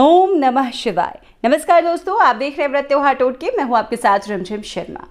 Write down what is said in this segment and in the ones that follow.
ओम नमः शिवाय नमस्कार दोस्तों आप देख रहे हैं व्रत त्योहार टोटके मैं हूँ आपके साथ रमझिम शर्मा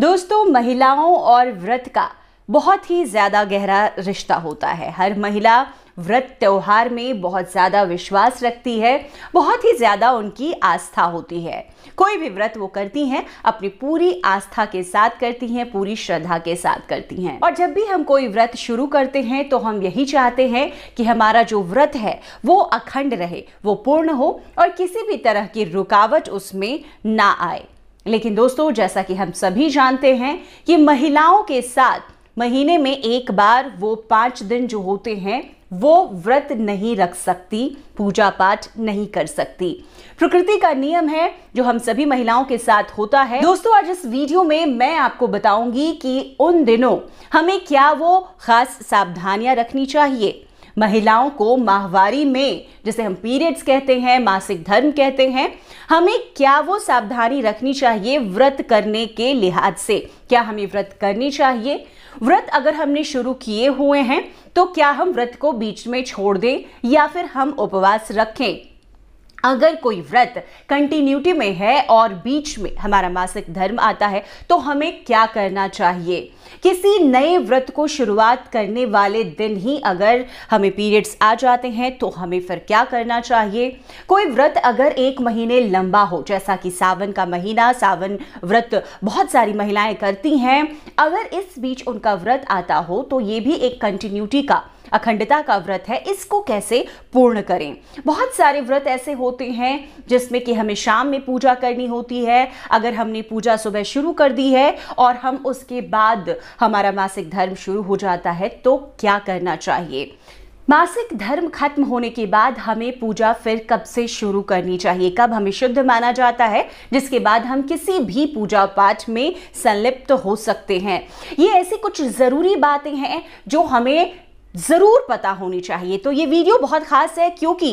दोस्तों महिलाओं और व्रत का बहुत ही ज़्यादा गहरा रिश्ता होता है हर महिला व्रत त्यौहार में बहुत ज़्यादा विश्वास रखती है बहुत ही ज़्यादा उनकी आस्था होती है कोई भी व्रत वो करती हैं अपनी पूरी आस्था के साथ करती हैं पूरी श्रद्धा के साथ करती हैं और जब भी हम कोई व्रत शुरू करते हैं तो हम यही चाहते हैं कि हमारा जो व्रत है वो अखंड रहे वो पूर्ण हो और किसी भी तरह की रुकावट उसमें ना आए लेकिन दोस्तों जैसा कि हम सभी जानते हैं कि महिलाओं के साथ महीने में एक बार वो पाँच दिन जो होते हैं वो व्रत नहीं रख सकती पूजा पाठ नहीं कर सकती प्रकृति का नियम है जो हम सभी महिलाओं के साथ होता है दोस्तों आज इस वीडियो में मैं आपको बताऊंगी कि उन दिनों हमें क्या वो खास सावधानियां रखनी चाहिए महिलाओं को माहवारी में जिसे हम पीरियड्स कहते हैं मासिक धर्म कहते हैं हमें क्या वो सावधानी रखनी चाहिए व्रत करने के लिहाज से क्या हमें व्रत करनी चाहिए व्रत अगर हमने शुरू किए हुए हैं तो क्या हम व्रत को बीच में छोड़ दें या फिर हम उपवास रखें अगर कोई व्रत कंटिन्यूटी में है और बीच में हमारा मासिक धर्म आता है तो हमें क्या करना चाहिए किसी नए व्रत को शुरुआत करने वाले दिन ही अगर हमें पीरियड्स आ जाते हैं तो हमें फिर क्या करना चाहिए कोई व्रत अगर एक महीने लंबा हो जैसा कि सावन का महीना सावन व्रत बहुत सारी महिलाएं करती हैं अगर इस बीच उनका व्रत आता हो तो ये भी एक कंटिन्यूटी का अखंडता का व्रत है इसको कैसे पूर्ण करें बहुत सारे व्रत ऐसे होते हैं जिसमें कि हमें शाम में पूजा करनी होती है अगर हमने पूजा सुबह शुरू कर दी है और हम उसके बाद हमारा मासिक धर्म शुरू हो जाता है तो क्या करना चाहिए मासिक धर्म खत्म होने के बाद हमें पूजा फिर कब से शुरू करनी चाहिए कब हमें शुद्ध माना जाता है जिसके बाद हम किसी भी पूजा पाठ में संलिप्त तो हो सकते हैं ये ऐसी कुछ ज़रूरी बातें हैं जो हमें ज़रूर पता होनी चाहिए तो ये वीडियो बहुत खास है क्योंकि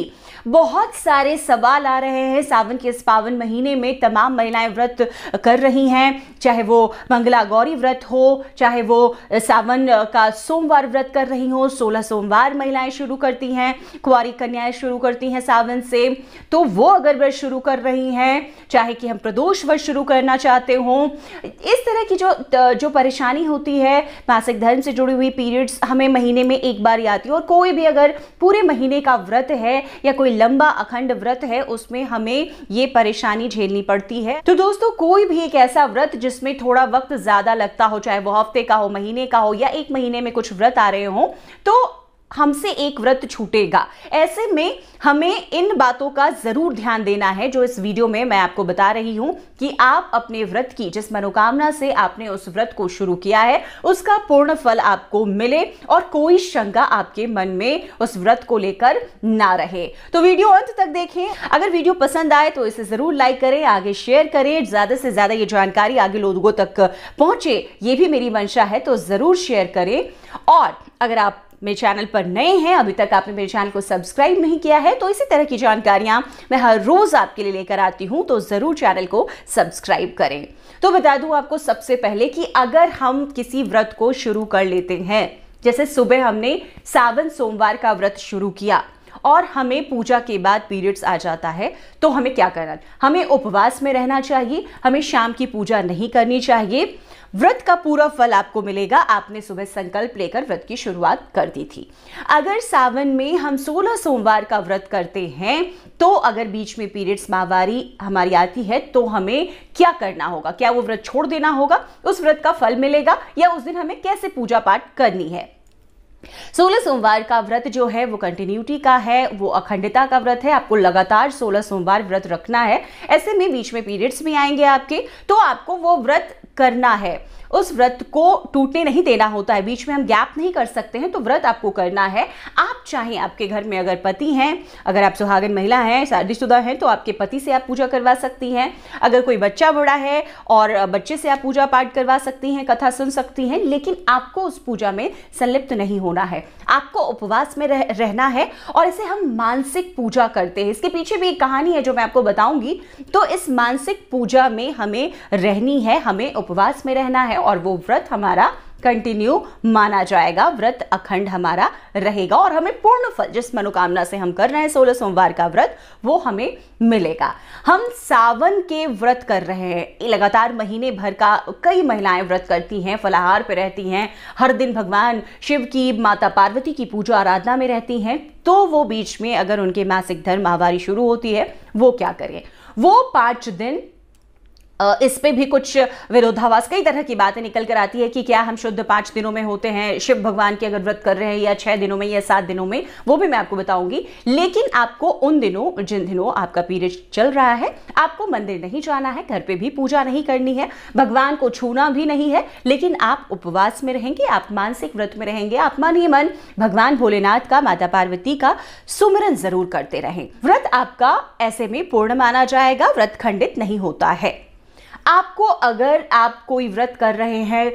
बहुत सारे सवाल आ रहे हैं सावन के इस पावन महीने में तमाम महिलाएं व्रत कर रही हैं चाहे वो मंगला गौरी व्रत हो चाहे वो सावन का सोमवार व्रत कर रही हो सोलह सोमवार महिलाएं शुरू करती हैं कुंवारी कन्याएं शुरू करती हैं सावन से तो वो अगर व्रत शुरू कर रही हैं चाहे कि हम प्रदोष व्रत शुरू करना चाहते हों इस तरह की जो जो परेशानी होती है मासिक धर्म से जुड़ी हुई पीरियड्स हमें महीने में एक एक बार ही आती है और कोई भी अगर पूरे महीने का व्रत है या कोई लंबा अखंड व्रत है उसमें हमें ये परेशानी झेलनी पड़ती है तो दोस्तों कोई भी एक ऐसा व्रत जिसमें थोड़ा वक्त ज्यादा लगता हो चाहे वो हफ्ते का हो महीने का हो या एक महीने में कुछ व्रत आ रहे हो तो हमसे एक व्रत छूटेगा ऐसे में हमें इन बातों का ज़रूर ध्यान देना है जो इस वीडियो में मैं आपको बता रही हूं कि आप अपने व्रत की जिस मनोकामना से आपने उस व्रत को शुरू किया है उसका पूर्ण फल आपको मिले और कोई शंका आपके मन में उस व्रत को लेकर ना रहे तो वीडियो अंत तक देखें अगर वीडियो पसंद आए तो इसे ज़रूर लाइक करें आगे शेयर करें ज़्यादा से ज़्यादा ये जानकारी आगे लोगों तक पहुंचे ये भी मेरी मंशा है तो ज़रूर शेयर करें और अगर आप मेरे चैनल पर नए हैं अभी तक आपने मेरे चैनल को सब्सक्राइब नहीं किया है तो इसी तरह की जानकारियां मैं हर रोज़ आपके लिए लेकर आती हूं तो ज़रूर चैनल को सब्सक्राइब करें तो बता दूं आपको सबसे पहले कि अगर हम किसी व्रत को शुरू कर लेते हैं जैसे सुबह हमने सावन सोमवार का व्रत शुरू किया और हमें पूजा के बाद पीरियड्स आ जाता है तो हमें क्या करना हमें उपवास में रहना चाहिए हमें शाम की पूजा नहीं करनी चाहिए व्रत का पूरा फल आपको मिलेगा आपने सुबह संकल्प लेकर व्रत की शुरुआत कर दी थी अगर सावन में हम 16 सोमवार का व्रत करते हैं तो अगर बीच में पीरियड्स माहवारी हमारी आती है तो हमें क्या करना होगा क्या वो व्रत छोड़ देना होगा उस व्रत का फल मिलेगा या उस दिन हमें कैसे पूजा पाठ करनी है सोलह सोमवार का व्रत जो है वो कंटिन्यूटी का है वो अखंडता का व्रत है आपको लगातार सोलह सोमवार व्रत रखना है ऐसे में बीच में पीरियड्स भी आएंगे आपके तो आपको वो व्रत करना है उस व्रत को टूटने नहीं देना होता है बीच में हम गैप नहीं कर सकते हैं तो व्रत आपको करना है चाहे आपके घर में अगर पति हैं अगर आप सुहागन महिला हैं शादीशुदा हैं तो आपके पति से आप पूजा करवा सकती हैं अगर कोई बच्चा बड़ा है और बच्चे से आप पूजा पाठ करवा सकती हैं कथा सुन सकती हैं लेकिन आपको उस पूजा में संलिप्त नहीं होना है आपको उपवास में रह, रहना है और इसे हम मानसिक पूजा करते हैं इसके पीछे भी एक कहानी है जो मैं आपको बताऊंगी तो इस मानसिक पूजा में हमें रहनी है हमें उपवास में रहना है और वो व्रत हमारा कंटिन्यू माना जाएगा व्रत अखंड हमारा रहेगा और हमें पूर्ण फल जिस मनोकामना से हम कर रहे हैं सोलह सोमवार का व्रत वो हमें मिलेगा हम सावन के व्रत कर रहे हैं लगातार महीने भर का कई महिलाएं व्रत करती हैं फलाहार पे रहती हैं हर दिन भगवान शिव की माता पार्वती की पूजा आराधना में रहती हैं तो वो बीच में अगर उनके मासिक धर्म माहवारी शुरू होती है वो क्या करें वो पाँच दिन इस पे भी कुछ विरोधावास कई तरह की बातें निकल कर आती है कि क्या हम शुद्ध पांच दिनों में होते हैं शिव भगवान के अगर व्रत कर रहे हैं या छह दिनों में या सात दिनों में वो भी मैं आपको बताऊंगी लेकिन आपको उन दिनों जिन दिनों आपका पीरियड चल रहा है आपको मंदिर नहीं जाना है घर पर भी पूजा नहीं करनी है भगवान को छूना भी नहीं है लेकिन आप उपवास में रहेंगे आप मानसिक व्रत में रहेंगे आप मन ही मन भगवान भोलेनाथ का माता पार्वती का सुमिरन जरूर करते रहें व्रत आपका ऐसे में पूर्ण माना जाएगा व्रत खंडित नहीं होता है आपको अगर आप कोई व्रत कर रहे हैं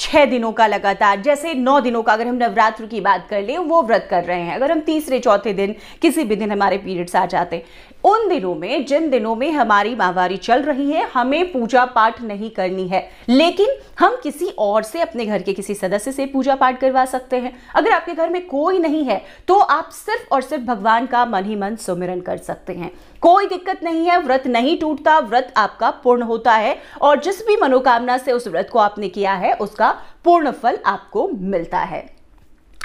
छः दिनों का लगातार जैसे नौ दिनों का अगर हम नवरात्र की बात कर लें वो व्रत कर रहे हैं अगर हम तीसरे चौथे दिन किसी भी दिन हमारे पीरियड्स आ जाते उन दिनों में जिन दिनों में हमारी माहवारी चल रही है हमें पूजा पाठ नहीं करनी है लेकिन हम किसी और से अपने घर के किसी सदस्य से पूजा पाठ करवा सकते हैं अगर आपके घर में कोई नहीं है तो आप सिर्फ और सिर्फ भगवान का मन ही मन सुमिरन कर सकते हैं कोई दिक्कत नहीं है व्रत नहीं टूटता व्रत आपका पूर्ण होता है और जिस भी मनोकामना से उस व्रत को आपने किया है उसका पूर्ण फल आपको मिलता है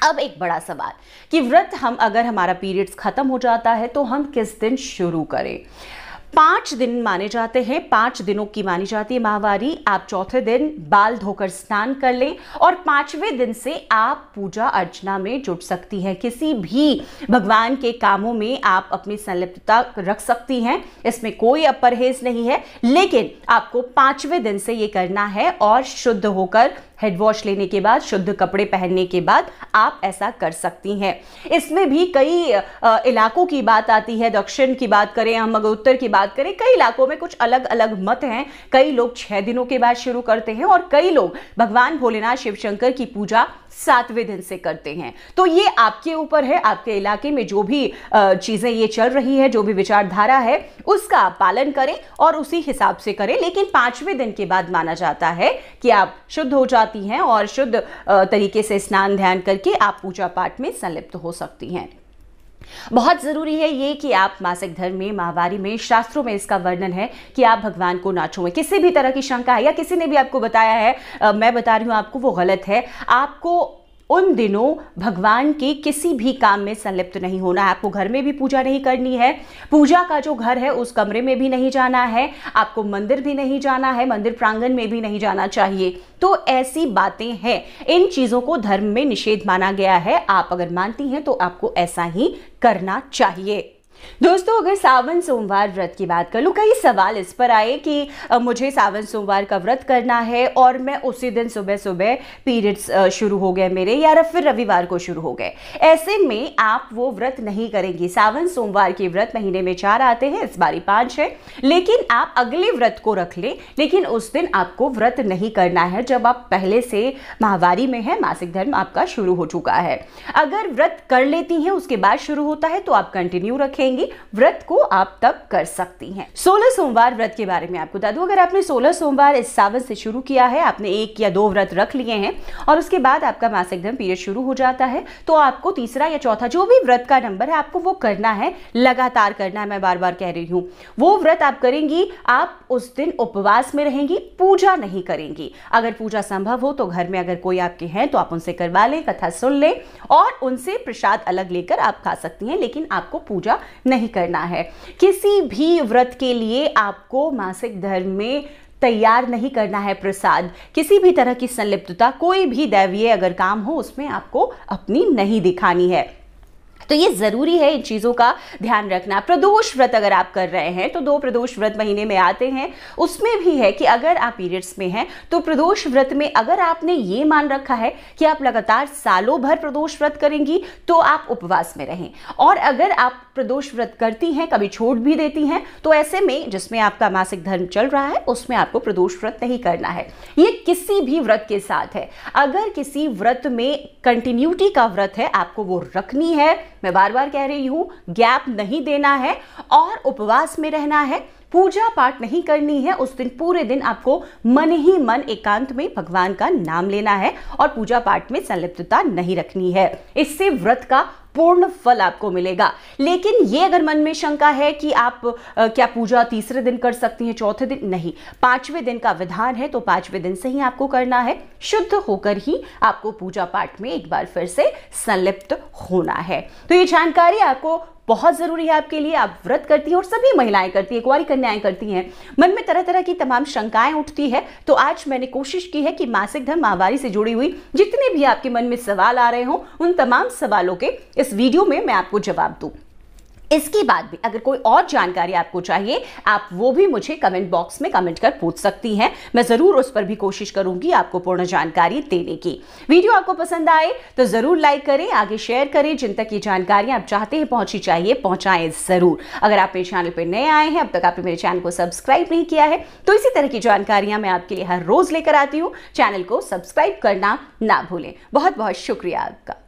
अब एक बड़ा सवाल कि व्रत हम अगर हमारा पीरियड्स ख़त्म हो जाता है तो हम किस दिन शुरू करें पाँच दिन माने जाते हैं पांच दिनों की मानी जाती है माहवारी आप चौथे दिन बाल धोकर स्नान कर लें और पांचवें दिन से आप पूजा अर्चना में जुट सकती हैं किसी भी भगवान के कामों में आप अपनी संलिप्तता रख सकती हैं इसमें कोई अपरहेज नहीं है लेकिन आपको पांचवें दिन से ये करना है और शुद्ध होकर हेड वॉश लेने के बाद शुद्ध कपड़े पहनने के बाद आप ऐसा कर सकती हैं इसमें भी कई इलाकों की बात आती है दक्षिण की बात करें हम अगर उत्तर की बात करें कई इलाकों में कुछ अलग अलग मत हैं कई लोग छः दिनों के बाद शुरू करते हैं और कई लोग भगवान भोलेनाथ शिवशंकर की पूजा सातवें दिन से करते हैं तो ये आपके ऊपर है आपके इलाके में जो भी चीज़ें ये चल रही है जो भी विचारधारा है उसका आप पालन करें और उसी हिसाब से करें लेकिन पांचवें दिन के बाद माना जाता है कि आप शुद्ध हो जाती हैं और शुद्ध तरीके से स्नान ध्यान करके आप पूजा पाठ में संलिप्त हो सकती हैं बहुत ज़रूरी है ये कि आप मासिक धर्म में माहवारी में शास्त्रों में इसका वर्णन है कि आप भगवान को ना छुए किसी भी तरह की शंका है या किसी ने भी आपको बताया है आ, मैं बता रही हूं आपको वो गलत है आपको उन दिनों भगवान के किसी भी काम में संलिप्त नहीं होना है आपको घर में भी पूजा नहीं करनी है पूजा का जो घर है उस कमरे में भी नहीं जाना है आपको मंदिर भी नहीं जाना है मंदिर प्रांगण में भी नहीं जाना चाहिए तो ऐसी बातें हैं इन चीज़ों को धर्म में निषेध माना गया है आप अगर मानती हैं तो आपको ऐसा ही करना चाहिए दोस्तों अगर सावन सोमवार व्रत की बात कर लूँ कई सवाल इस पर आए कि मुझे सावन सोमवार का व्रत करना है और मैं उसी दिन सुबह सुबह पीरियड्स शुरू हो गए मेरे या फिर रविवार को शुरू हो गए ऐसे में आप वो व्रत नहीं करेंगी सावन सोमवार के व्रत महीने में चार आते हैं इस बारी पांच है लेकिन आप अगले व्रत को रख लें लेकिन उस दिन आपको व्रत नहीं करना है जब आप पहले से माहवारी में है मासिक धर्म आपका शुरू हो चुका है अगर व्रत कर लेती हैं उसके बाद शुरू होता है तो आप कंटिन्यू रखें रहेंगी व्रत को आप तब कर सकती हैं सोलह सोमवार व्रत के बारे में आपको बता दूं अगर आपने सोलह सोमवार इस सावन से शुरू किया है आपने एक या दो व्रत रख लिए हैं और उसके बाद आपका मासिक धर्म पीरियड शुरू हो जाता है तो आपको तीसरा या चौथा जो भी व्रत का नंबर है आपको वो करना है लगातार करना है मैं बार बार कह रही हूँ वो व्रत आप करेंगी आप उस दिन उपवास में रहेंगी पूजा नहीं करेंगी अगर पूजा संभव हो तो घर में अगर कोई आपके हैं तो आप उनसे करवा लें कथा सुन लें और उनसे प्रसाद अलग लेकर आप खा सकती हैं लेकिन आपको पूजा नहीं करना है किसी भी व्रत के लिए आपको मासिक धर्म में तैयार नहीं करना है प्रसाद किसी भी तरह की संलिप्तता कोई भी दैवीय अगर काम हो उसमें आपको अपनी नहीं दिखानी है तो ये ज़रूरी है इन चीज़ों का ध्यान रखना प्रदोष व्रत अगर आप कर रहे हैं तो दो प्रदोष व्रत महीने में आते हैं उसमें भी है कि अगर आप पीरियड्स में हैं तो प्रदोष व्रत में अगर आपने ये मान रखा है कि आप लगातार सालों भर प्रदोष व्रत करेंगी तो आप उपवास में रहें और अगर आप प्रदोष व्रत करती हैं कभी छोड़ भी देती हैं तो ऐसे में जिसमें आपका मासिक धर्म चल रहा है उसमें आपको प्रदोष व्रत नहीं करना है ये किसी भी व्रत के साथ है अगर किसी व्रत में कंटिन्यूटी का व्रत है आपको वो रखनी है मैं बार बार कह रही हूँ गैप नहीं देना है और उपवास में रहना है पूजा पाठ नहीं करनी है उस दिन पूरे दिन आपको मन ही मन एकांत में भगवान का नाम लेना है और पूजा पाठ में संलिप्तता नहीं रखनी है इससे व्रत का पूर्ण फल आपको मिलेगा लेकिन ये अगर मन में शंका है कि आप आ, क्या पूजा तीसरे दिन कर सकती हैं चौथे दिन नहीं पांचवें दिन का विधान है तो पांचवें दिन से ही आपको करना है शुद्ध होकर ही आपको पूजा पाठ में एक बार फिर से संलिप्त होना है तो ये जानकारी आपको बहुत ज़रूरी है आपके लिए आप व्रत करती हैं और सभी महिलाएं करती हैं कुंवारी कन्याएं करती हैं मन में तरह तरह की तमाम शंकाएं उठती है तो आज मैंने कोशिश की है कि मासिक धर्म माहवारी से जुड़ी हुई जितने भी आपके मन में सवाल आ रहे हों उन तमाम सवालों के इस वीडियो में मैं आपको जवाब दूँ इसके बाद भी अगर कोई और जानकारी आपको चाहिए आप वो भी मुझे कमेंट बॉक्स में कमेंट कर पूछ सकती हैं मैं ज़रूर उस पर भी कोशिश करूंगी आपको पूर्ण जानकारी देने की वीडियो आपको पसंद आए तो ज़रूर लाइक करें आगे शेयर करें जिन तक ये जानकारी आप चाहते हैं पहुंची चाहिए पहुंचाएं ज़रूर अगर आप मेरे चैनल पर नए आए हैं अब तक आपने मेरे चैनल को सब्सक्राइब नहीं किया है तो इसी तरह की जानकारियां मैं आपके लिए हर रोज़ लेकर आती हूँ चैनल को सब्सक्राइब करना ना भूलें बहुत बहुत शुक्रिया आपका